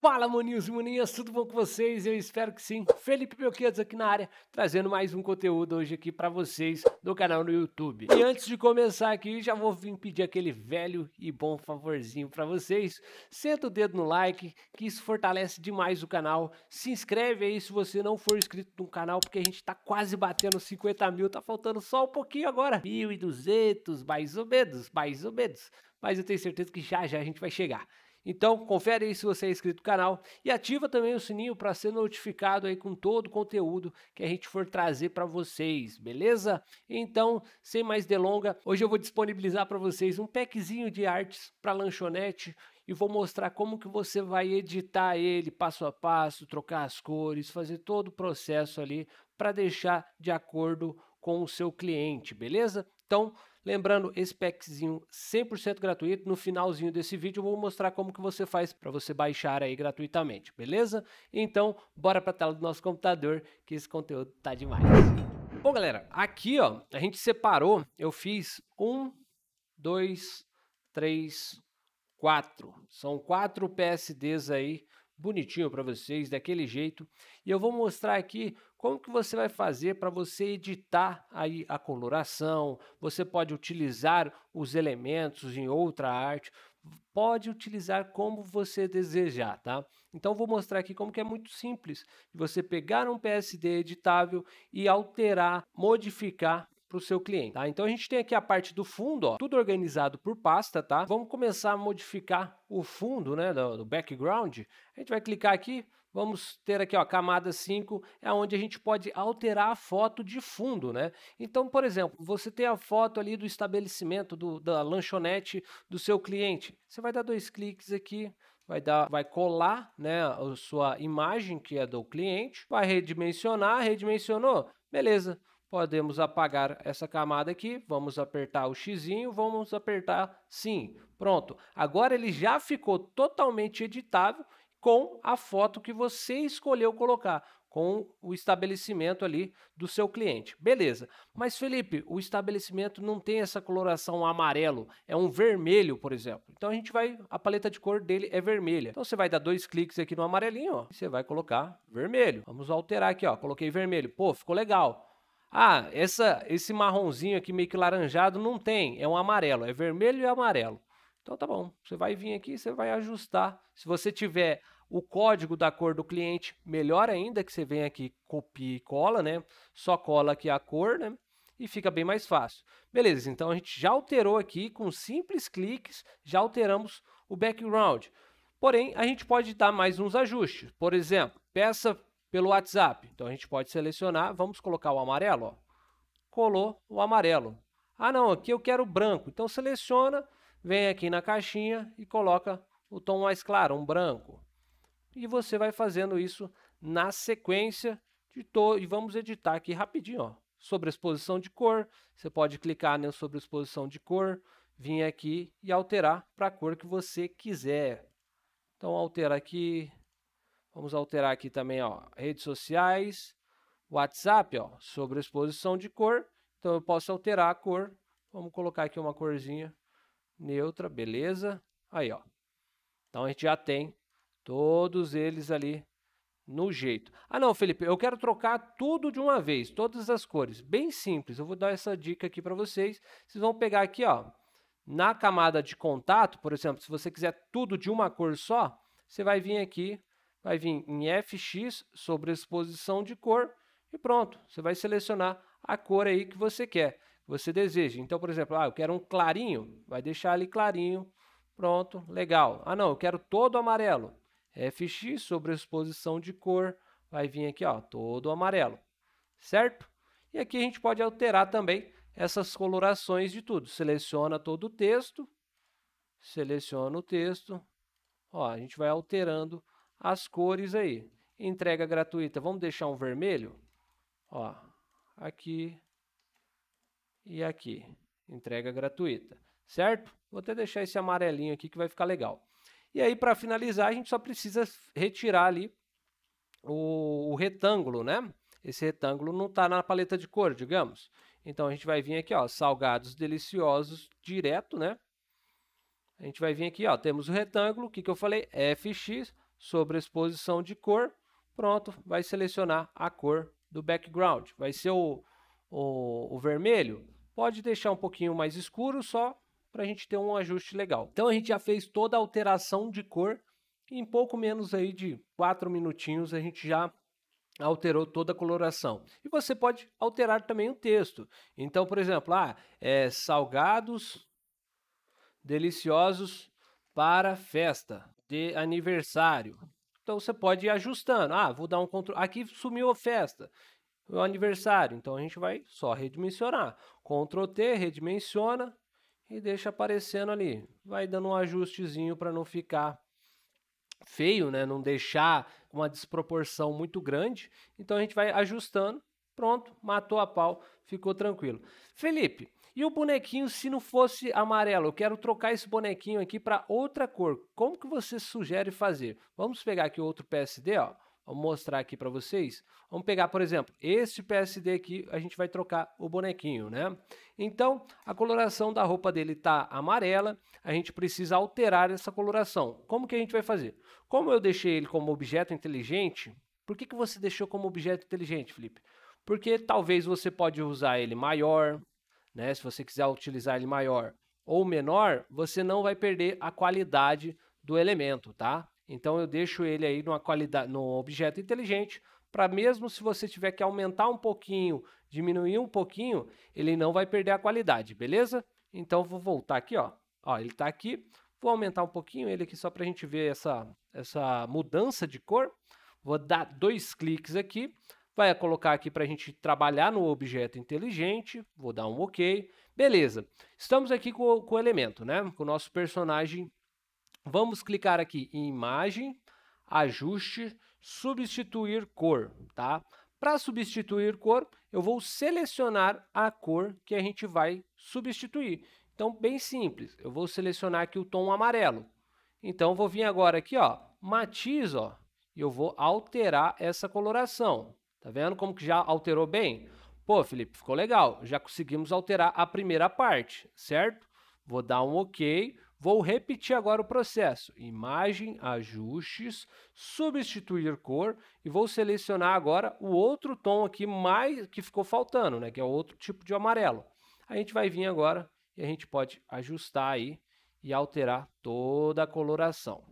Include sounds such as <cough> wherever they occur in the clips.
Fala, maninhos e maninhas, tudo bom com vocês? Eu espero que sim. Felipe Belquedos aqui na área, trazendo mais um conteúdo hoje aqui para vocês do canal no YouTube. E antes de começar aqui, já vou vir pedir aquele velho e bom favorzinho para vocês. Senta o dedo no like, que isso fortalece demais o canal. Se inscreve aí se você não for inscrito no canal, porque a gente tá quase batendo 50 mil, tá faltando só um pouquinho agora. 1.200, mais ou menos, mais ou menos. Mas eu tenho certeza que já já a gente vai chegar. Então, confere aí se você é inscrito no canal e ativa também o sininho para ser notificado aí com todo o conteúdo que a gente for trazer para vocês, beleza? Então, sem mais delonga, hoje eu vou disponibilizar para vocês um packzinho de artes para lanchonete e vou mostrar como que você vai editar ele passo a passo, trocar as cores, fazer todo o processo ali para deixar de acordo com o seu cliente, beleza? Então, Lembrando, esse packzinho 100% gratuito, no finalzinho desse vídeo eu vou mostrar como que você faz para você baixar aí gratuitamente, beleza? Então, bora para a tela do nosso computador, que esse conteúdo tá demais. Bom, galera, aqui ó, a gente separou, eu fiz um, dois, três, quatro. São quatro PSDs aí bonitinho para vocês, daquele jeito. E eu vou mostrar aqui como que você vai fazer para você editar aí a coloração, você pode utilizar os elementos em outra arte, pode utilizar como você desejar, tá? Então vou mostrar aqui como que é muito simples você pegar um PSD editável e alterar, modificar para o seu cliente, tá? Então a gente tem aqui a parte do fundo, ó, tudo organizado por pasta, tá? Vamos começar a modificar o fundo, né, do, do background. A gente vai clicar aqui, vamos ter aqui, ó, camada 5, é onde a gente pode alterar a foto de fundo, né? Então, por exemplo, você tem a foto ali do estabelecimento, do, da lanchonete do seu cliente. Você vai dar dois cliques aqui, vai dar, vai colar, né, a sua imagem que é do cliente, vai redimensionar, redimensionou, beleza. Podemos apagar essa camada aqui, vamos apertar o X, vamos apertar sim. Pronto, agora ele já ficou totalmente editável com a foto que você escolheu colocar, com o estabelecimento ali do seu cliente. Beleza, mas Felipe, o estabelecimento não tem essa coloração amarelo, é um vermelho, por exemplo. Então a gente vai, a paleta de cor dele é vermelha. Então você vai dar dois cliques aqui no amarelinho, ó, e você vai colocar vermelho. Vamos alterar aqui, ó, coloquei vermelho. Pô, ficou legal. Ah, essa, esse marronzinho aqui meio que laranjado não tem, é um amarelo, é vermelho e amarelo. Então tá bom, você vai vir aqui, você vai ajustar. Se você tiver o código da cor do cliente, melhor ainda que você vem aqui, copia e cola, né? Só cola aqui a cor, né? E fica bem mais fácil. Beleza, então a gente já alterou aqui com simples cliques, já alteramos o background. Porém, a gente pode dar mais uns ajustes. Por exemplo, peça pelo WhatsApp. Então a gente pode selecionar, vamos colocar o amarelo, ó. colou o amarelo. Ah não, aqui eu quero branco, então seleciona, vem aqui na caixinha e coloca o tom mais claro, um branco. E você vai fazendo isso na sequência de todo, e vamos editar aqui rapidinho, ó. Sobreexposição de cor, você pode clicar na sobreexposição de cor, vir aqui e alterar para a cor que você quiser. Então, altera aqui, Vamos alterar aqui também, ó, redes sociais, WhatsApp, ó, sobre exposição de cor. Então eu posso alterar a cor. Vamos colocar aqui uma corzinha neutra, beleza? Aí, ó. Então a gente já tem todos eles ali no jeito. Ah, não, Felipe, eu quero trocar tudo de uma vez, todas as cores. Bem simples. Eu vou dar essa dica aqui para vocês. Vocês vão pegar aqui, ó, na camada de contato, por exemplo, se você quiser tudo de uma cor só, você vai vir aqui vai vir em fx sobre exposição de cor e pronto, você vai selecionar a cor aí que você quer, que você deseja. Então, por exemplo, ah, eu quero um clarinho, vai deixar ali clarinho, pronto, legal. Ah não, eu quero todo amarelo, fx sobre exposição de cor, vai vir aqui ó, todo amarelo, certo? E aqui a gente pode alterar também essas colorações de tudo. Seleciona todo o texto, seleciona o texto, ó, a gente vai alterando as cores aí. Entrega gratuita, vamos deixar um vermelho? Ó, aqui e aqui. Entrega gratuita, certo? Vou até deixar esse amarelinho aqui que vai ficar legal. E aí, para finalizar, a gente só precisa retirar ali o, o retângulo, né? Esse retângulo não está na paleta de cor, digamos. Então, a gente vai vir aqui, ó, salgados deliciosos direto, né? A gente vai vir aqui, ó, temos o retângulo, o que, que eu falei? fx, sobreexposição de cor, pronto, vai selecionar a cor do background. Vai ser o, o, o vermelho, pode deixar um pouquinho mais escuro só para a gente ter um ajuste legal. Então a gente já fez toda a alteração de cor em pouco menos aí de 4 minutinhos a gente já alterou toda a coloração. E você pode alterar também o texto. Então, por exemplo, ah, é, salgados deliciosos para festa de aniversário. Então você pode ir ajustando. Ah, vou dar um controle. Aqui sumiu a festa. O aniversário. Então a gente vai só redimensionar. Ctrl T, redimensiona e deixa aparecendo ali. Vai dando um ajustezinho para não ficar feio, né? Não deixar uma desproporção muito grande. Então a gente vai ajustando. Pronto, matou a pau, ficou tranquilo. Felipe, e o bonequinho, se não fosse amarelo, eu quero trocar esse bonequinho aqui para outra cor. Como que você sugere fazer? Vamos pegar aqui outro PSD, ó. mostrar aqui para vocês. Vamos pegar, por exemplo, este PSD aqui, a gente vai trocar o bonequinho, né? Então, a coloração da roupa dele tá amarela, a gente precisa alterar essa coloração. Como que a gente vai fazer? Como eu deixei ele como objeto inteligente, por que, que você deixou como objeto inteligente, Felipe? Porque talvez você pode usar ele maior, né? Se você quiser utilizar ele maior ou menor, você não vai perder a qualidade do elemento, tá? Então eu deixo ele aí numa qualidade, no objeto inteligente, para mesmo se você tiver que aumentar um pouquinho, diminuir um pouquinho, ele não vai perder a qualidade, beleza? Então vou voltar aqui, ó. Ó, ele está aqui. Vou aumentar um pouquinho ele aqui só para a gente ver essa, essa mudança de cor. Vou dar dois cliques aqui vai colocar aqui para a gente trabalhar no objeto inteligente, vou dar um OK, beleza. Estamos aqui com, com o elemento, né? com o nosso personagem. Vamos clicar aqui em imagem, ajuste, substituir cor, tá? Para substituir cor, eu vou selecionar a cor que a gente vai substituir. Então, bem simples, eu vou selecionar aqui o tom amarelo. Então, vou vir agora aqui, ó, matiz, ó, e eu vou alterar essa coloração. Tá vendo como que já alterou bem? Pô, Felipe, ficou legal. Já conseguimos alterar a primeira parte, certo? Vou dar um OK. Vou repetir agora o processo. Imagem, ajustes, substituir cor e vou selecionar agora o outro tom aqui mais que ficou faltando, né, que é outro tipo de amarelo. A gente vai vir agora e a gente pode ajustar aí e alterar toda a coloração,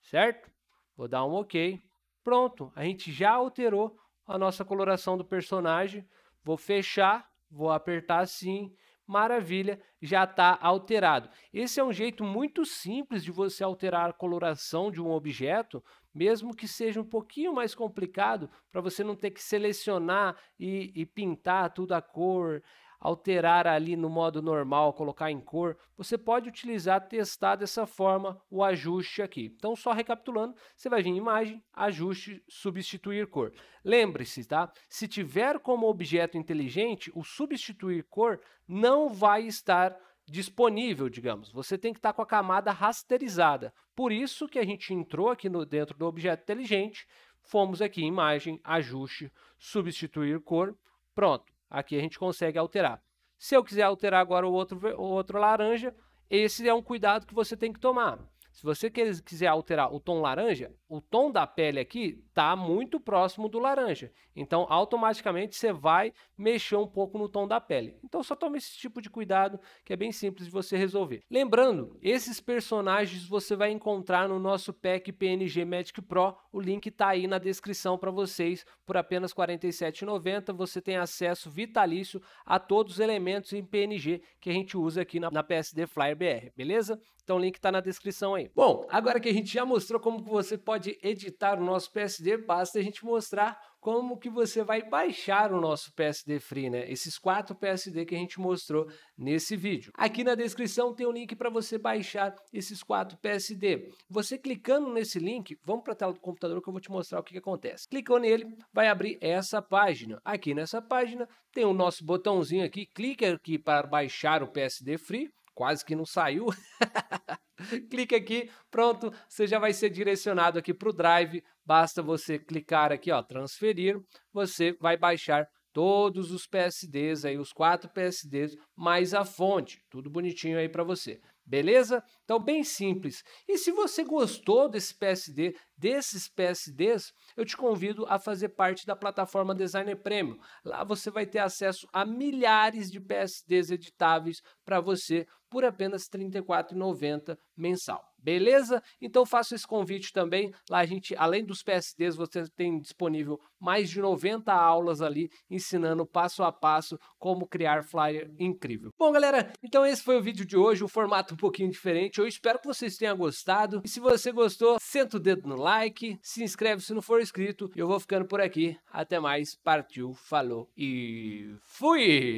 certo? Vou dar um OK. Pronto, a gente já alterou a nossa coloração do personagem. Vou fechar, vou apertar assim, maravilha, já está alterado. Esse é um jeito muito simples de você alterar a coloração de um objeto, mesmo que seja um pouquinho mais complicado, para você não ter que selecionar e, e pintar tudo a cor alterar ali no modo normal, colocar em cor, você pode utilizar, testar dessa forma o ajuste aqui. Então, só recapitulando, você vai vir em imagem, ajuste, substituir cor. Lembre-se, tá? Se tiver como objeto inteligente, o substituir cor não vai estar disponível, digamos. Você tem que estar com a camada rasterizada. Por isso que a gente entrou aqui no, dentro do objeto inteligente, fomos aqui em imagem, ajuste, substituir cor, pronto. Aqui a gente consegue alterar. Se eu quiser alterar agora o outro, o outro laranja, esse é um cuidado que você tem que tomar. Se você quiser alterar o tom laranja, o tom da pele aqui está muito próximo do laranja. Então, automaticamente você vai mexer um pouco no tom da pele. Então, só tome esse tipo de cuidado que é bem simples de você resolver. Lembrando, esses personagens você vai encontrar no nosso pack PNG Magic Pro. O link está aí na descrição para vocês. Por apenas R$ 47,90 você tem acesso vitalício a todos os elementos em PNG que a gente usa aqui na, na PSD Flyer BR, beleza? Então o link está na descrição aí. Bom, agora que a gente já mostrou como você pode editar o nosso PSD, basta a gente mostrar como que você vai baixar o nosso PSD Free, né? Esses quatro PSD que a gente mostrou nesse vídeo. Aqui na descrição tem um link para você baixar esses quatro PSD. Você clicando nesse link, vamos para a tela do computador que eu vou te mostrar o que, que acontece. Clicou nele, vai abrir essa página. Aqui nessa página tem o nosso botãozinho aqui, clique aqui para baixar o PSD Free quase que não saiu. <laughs> <laughs> Clique aqui, pronto, você já vai ser direcionado aqui para o Drive. Basta você clicar aqui, ó, transferir, você vai baixar todos os PSDs aí, os quatro PSDs mais a fonte, tudo bonitinho aí para você. Beleza? Então, bem simples. E se você gostou desse PSD, desses PSDs, eu te convido a fazer parte da plataforma Designer Premium. Lá você vai ter acesso a milhares de PSDs editáveis para você por apenas R$ 34,90 mensal. Beleza? Então faço esse convite também. Lá a gente, além dos PSDs, você tem disponível mais de 90 aulas ali ensinando passo a passo como criar flyer incrível. Bom, galera, então esse foi o vídeo de hoje, um formato um pouquinho diferente. Eu espero que vocês tenham gostado. E se você gostou, senta o dedo no like, se inscreve se não for inscrito. Eu vou ficando por aqui. Até mais, partiu, falou e fui!